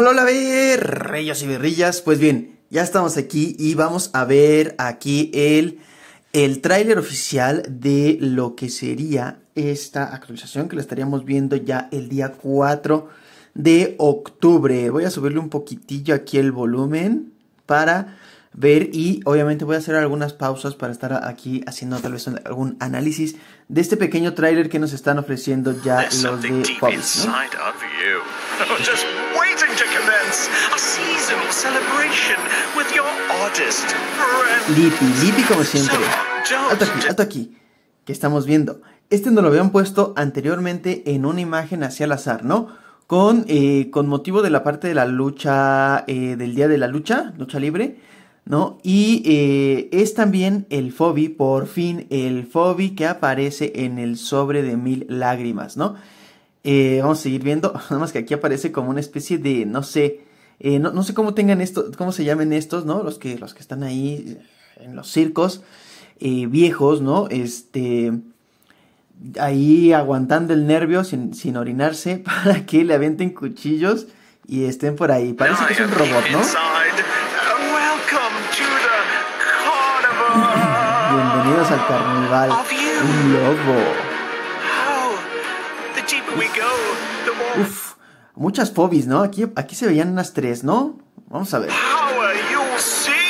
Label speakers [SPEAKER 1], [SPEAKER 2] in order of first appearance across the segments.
[SPEAKER 1] Hola, hola, ver, y berrillas. Pues bien, ya estamos aquí y vamos a ver aquí el, el tráiler oficial de lo que sería esta actualización que la estaríamos viendo ya el día 4 de octubre. Voy a subirle un poquitillo aquí el volumen para ver y obviamente voy a hacer algunas pausas para estar aquí haciendo tal vez algún análisis de este pequeño tráiler que nos están ofreciendo ya los de Lipi, Lipi como siempre. Alto aquí, alto aquí. ¿Qué estamos viendo? Este no lo habían puesto anteriormente en una imagen hacia el azar, ¿no? Con, eh, con motivo de la parte de la lucha, eh, del día de la lucha, lucha libre, ¿no? Y eh, es también el Fobi, por fin, el Fobi que aparece en el sobre de mil lágrimas, ¿no? Eh, vamos a seguir viendo. Nada más que aquí aparece como una especie de, no sé, eh, no, sé cómo tengan esto, cómo se llamen estos, ¿no? Los que, los que están ahí eh, en los circos viejos, ¿no? Este, ahí aguantando el nervio sin, orinarse para que le aventen cuchillos y estén por ahí. Parece que es un robot, ¿no? Bienvenidos al carnaval. Un lobo. Uf, muchas fobis, ¿no? Aquí, aquí se veían unas tres, ¿no? Vamos a ver. Ah,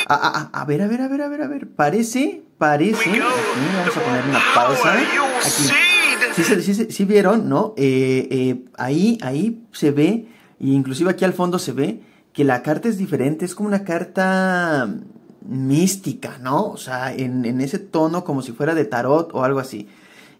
[SPEAKER 1] ah, ah, a, ver, a ver, a ver, a ver, a ver. Parece, parece. vamos a poner una pausa. Sí, vieron, ¿no? Eh, eh, ahí, ahí se ve, e inclusive aquí al fondo se ve que la carta es diferente, es como una carta mística, ¿no? O sea, en ese tono como si fuera de tarot o algo así.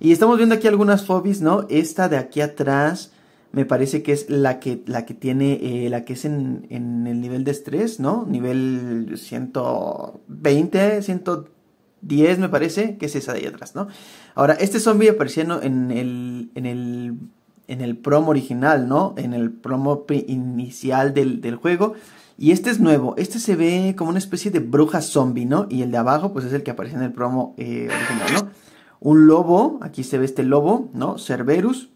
[SPEAKER 1] Y estamos viendo aquí algunas Fobis, ¿no? Esta de aquí atrás me parece que es la que, la que tiene, eh, la que es en, en, el nivel de estrés, ¿no? Nivel 120, 110 me parece, que es esa de ahí atrás, ¿no? Ahora, este zombie aparecía en el, en el, en el promo original, ¿no? En el promo inicial del, del juego. Y este es nuevo, este se ve como una especie de bruja zombie, ¿no? Y el de abajo, pues es el que aparece en el promo eh, original, ¿no? un lobo, aquí se ve este lobo, ¿no? Cerberus.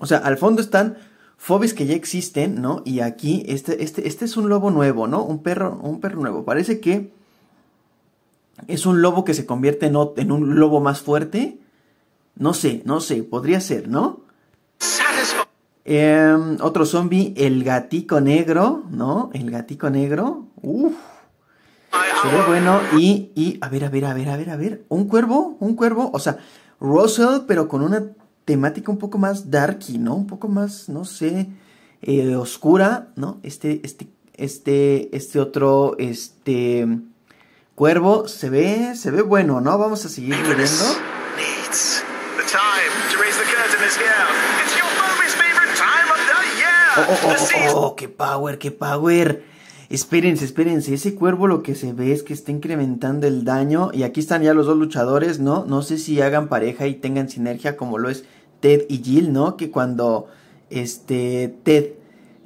[SPEAKER 1] O sea, al fondo están fobes que ya existen, ¿no? Y aquí, este, este, este es un lobo nuevo, ¿no? Un perro, un perro nuevo. Parece que es un lobo que se convierte en, un lobo más fuerte. No sé, no sé, podría ser, ¿no? Em, otro zombie, el gatico negro, ¿no? El gatico negro. Uf, ve bueno. Y, y, a ver, a ver, a ver, a ver, a ver. Un cuervo, un cuervo. O sea, Russell, pero con una temática un poco más darky, ¿no? Un poco más, no sé, eh, oscura, ¿no? Este, este, este, este otro, este cuervo se ve, se ve bueno, ¿no? Vamos a seguir viendo Oh, oh, oh, oh, oh, qué power, qué power. Espérense, espérense. Ese cuervo lo que se ve es que está incrementando el daño. Y aquí están ya los dos luchadores, ¿no? No sé si hagan pareja y tengan sinergia como lo es Ted y Jill, ¿no? Que cuando este Ted,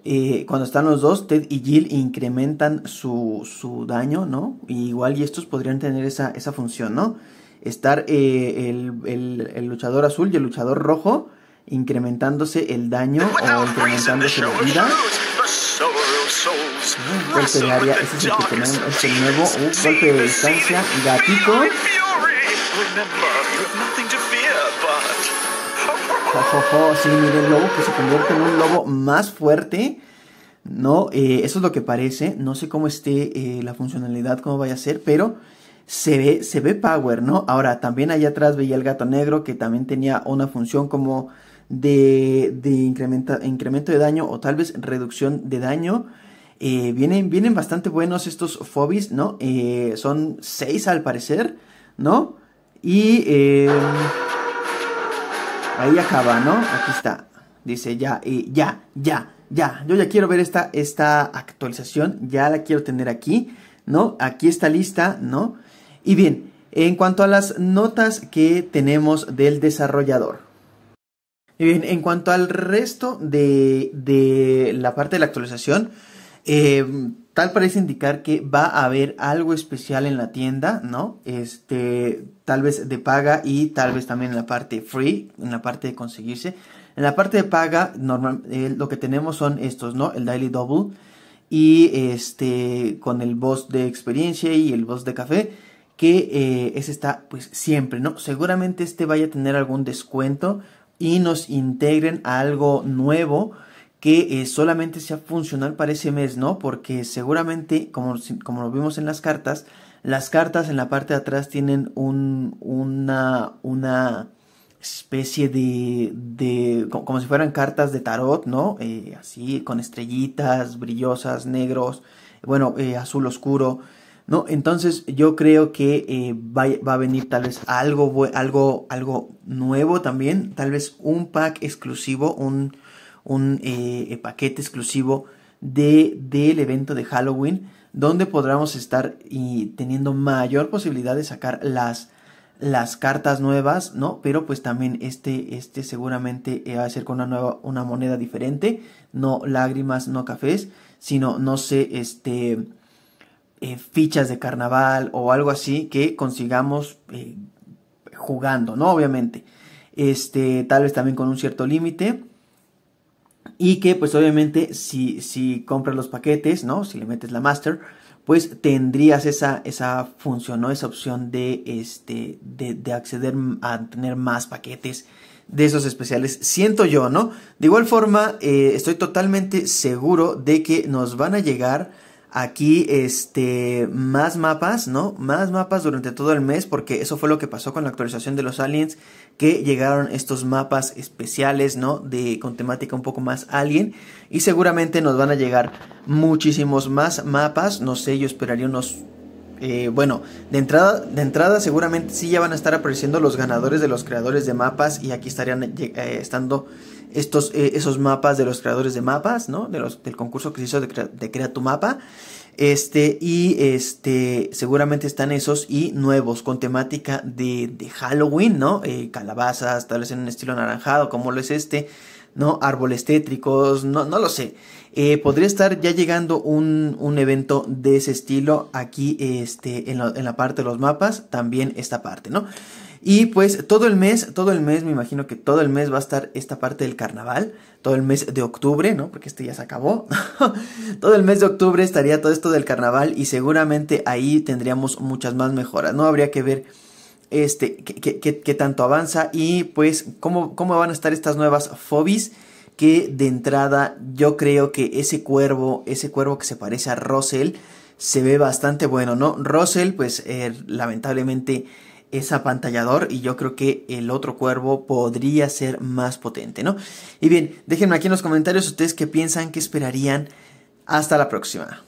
[SPEAKER 1] eh, cuando están los dos, Ted y Jill incrementan su, su daño, ¿no? igual y estos podrían tener esa, esa función, ¿no? Estar eh, el, el luchador azul y el luchador rojo incrementándose el daño o incrementándose la vida. Golpe de área, ese es el que tenemos, el nuevo. un golpe de distancia, gatito. Jojojo, sí, el lobo que pues se convierte en un lobo más fuerte. No, eh, eso es lo que parece. No sé cómo esté eh, la funcionalidad, cómo vaya a ser, pero se ve, se ve power, ¿no? Ahora, también allá atrás veía el gato negro que también tenía una función como de, de incremento de daño o tal vez reducción de daño. Eh, vienen, vienen bastante buenos estos Fobis, ¿no? Eh, son seis al parecer, ¿no? Y em, ahí acaba, ¿no? Aquí está. Dice ya, eh, ya, ya, ya. Yo ya quiero ver esta, esta actualización, ya la quiero tener aquí, ¿no? Aquí está lista, ¿no? Y bien, en cuanto a las notas que tenemos del desarrollador. Y bien, en cuanto al resto de, de la parte de la actualización, Em, tal parece indicar que va a haber algo especial en la tienda, ¿no? Este, tal vez de paga y tal vez también en la parte free, en la parte de conseguirse. En la parte de paga, normal, eh, lo que tenemos son estos, ¿no? El Daily Double y este, con el boss de experiencia y el boss de café, que eh, ese está pues siempre, ¿no? Seguramente este vaya a tener algún descuento y nos integren a algo nuevo que eh, solamente sea funcional para ese mes, ¿no? Porque seguramente, como, como lo vimos en las cartas, las cartas en la parte de atrás tienen una, una especie de, de como, si fueran cartas de tarot, ¿no? Eh, así, con estrellitas brillosas, negros, bueno, eh, azul oscuro, ¿no? Entonces yo creo que va, va, a venir tal vez algo, algo, algo nuevo también, tal vez un pack exclusivo, un, un eh, eh, paquete exclusivo de, del evento de Halloween, donde podremos estar y teniendo mayor posibilidad de sacar las, las cartas nuevas, ¿no? Pero pues también este, este seguramente eh, va a ser con una nueva, una moneda diferente, no lágrimas, no cafés, sino, no sé, este, fichas de carnaval o algo así que consigamos jugando, ¿no? Obviamente. Este, tal vez también con un cierto límite y que pues obviamente si, si compras los paquetes, ¿no? Si le metes la master, pues tendrías esa, esa función, ¿no? Esa opción de, este, de, acceder a tener más paquetes de esos especiales, siento yo, ¿no? De igual forma, eh, estoy totalmente seguro de que nos van a llegar aquí este más mapas, ¿no? Más mapas durante todo el mes porque eso fue lo que pasó con la actualización de los aliens que llegaron estos mapas especiales, ¿no? De con temática un poco más alien y seguramente nos van a llegar muchísimos más mapas, no sé, yo esperaría unos eh, bueno, de entrada, de entrada seguramente sí ya van a estar apareciendo los ganadores de los creadores de mapas y aquí estarían eh, estando estos, eh, esos mapas de los creadores de mapas, ¿no? De los, del concurso que se hizo de, crea, tu mapa. Este, y este, seguramente están esos y nuevos con temática de, Halloween, ¿no? Eh, calabazas, tal vez en un estilo anaranjado, como lo es este, ¿no? Árboles tétricos, no, no lo sé. Eh, podría estar ya llegando un, evento de ese estilo aquí este, en la parte de los mapas, también esta parte, ¿no? Y pues todo el mes, todo el mes, me imagino que todo el mes va a estar esta parte del carnaval, todo el mes de octubre, ¿no? Porque este ya se acabó. todo el mes de octubre estaría todo esto del carnaval y seguramente ahí tendríamos muchas más mejoras, ¿no? Habría que ver este, qué, tanto avanza y pues cómo, cómo van a estar estas nuevas FOBIs. que de entrada yo creo que ese cuervo, ese cuervo que se parece a Russell, se ve bastante bueno, ¿no? Russell pues eh, lamentablemente es apantallador y yo creo que el otro cuervo podría ser más potente, ¿no? Y bien, déjenme aquí en los comentarios ustedes qué piensan, qué esperarían. Hasta la próxima.